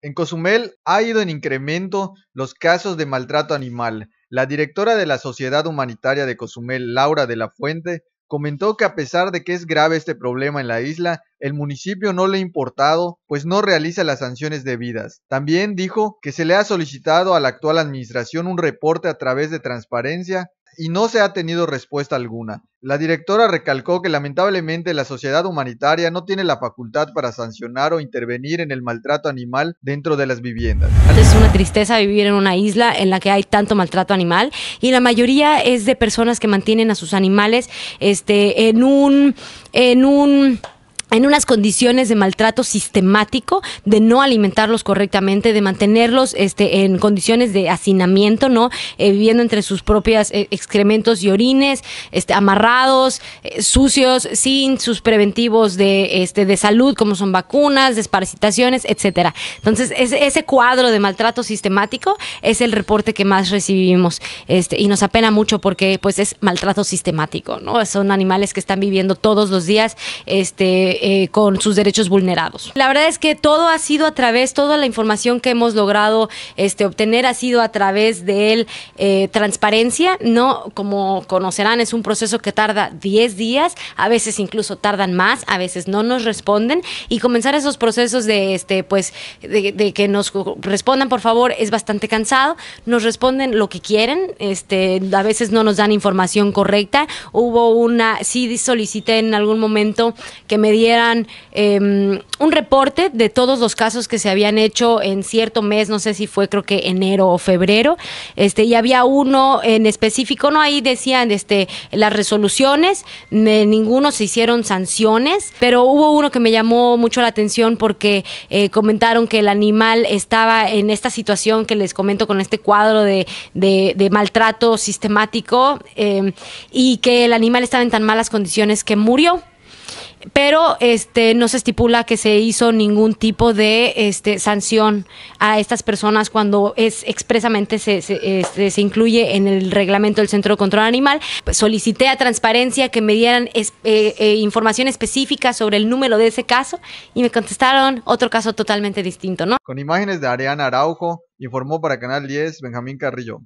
En Cozumel ha ido en incremento los casos de maltrato animal. La directora de la Sociedad Humanitaria de Cozumel, Laura de la Fuente, comentó que a pesar de que es grave este problema en la isla, el municipio no le ha importado, pues no realiza las sanciones debidas. También dijo que se le ha solicitado a la actual administración un reporte a través de transparencia y no se ha tenido respuesta alguna. La directora recalcó que lamentablemente la sociedad humanitaria no tiene la facultad para sancionar o intervenir en el maltrato animal dentro de las viviendas. Es una tristeza vivir en una isla en la que hay tanto maltrato animal y la mayoría es de personas que mantienen a sus animales este, en un... En un en unas condiciones de maltrato sistemático, de no alimentarlos correctamente, de mantenerlos este, en condiciones de hacinamiento, ¿no? Eh, viviendo entre sus propias eh, excrementos y orines, este, amarrados, eh, sucios, sin sus preventivos de, este, de salud, como son vacunas, desparasitaciones, etcétera. Entonces, ese, ese cuadro de maltrato sistemático es el reporte que más recibimos. Este, y nos apena mucho porque pues es maltrato sistemático, ¿no? Son animales que están viviendo todos los días, este eh, con sus derechos vulnerados. La verdad es que todo ha sido a través, toda la información que hemos logrado este, obtener ha sido a través de él, eh, transparencia, no como conocerán, es un proceso que tarda 10 días, a veces incluso tardan más, a veces no nos responden y comenzar esos procesos de este pues de, que nos respondan por favor es bastante cansado, nos responden lo que quieren, este a veces no nos dan información correcta. Hubo una sí solicité en algún momento que me diera eran em, un reporte de todos los casos que se habían hecho en cierto mes, no sé si fue creo que enero o febrero, este, y había uno en específico, no ahí decían este, las resoluciones, ninguno se hicieron sanciones, pero hubo uno que me llamó mucho la atención porque eh, comentaron que el animal estaba en esta situación que les comento con este cuadro de, maltrato sistemático em, y que el animal estaba en tan malas condiciones que murió pero este no se estipula que se hizo ningún tipo de este, sanción a estas personas cuando es expresamente se, se, este, se incluye en el reglamento del Centro de Control Animal. Solicité a Transparencia que me dieran eh, eh, información específica sobre el número de ese caso y me contestaron otro caso totalmente distinto, ¿no? Con imágenes de Ariana Araujo, informó para Canal 10 Benjamín Carrillo.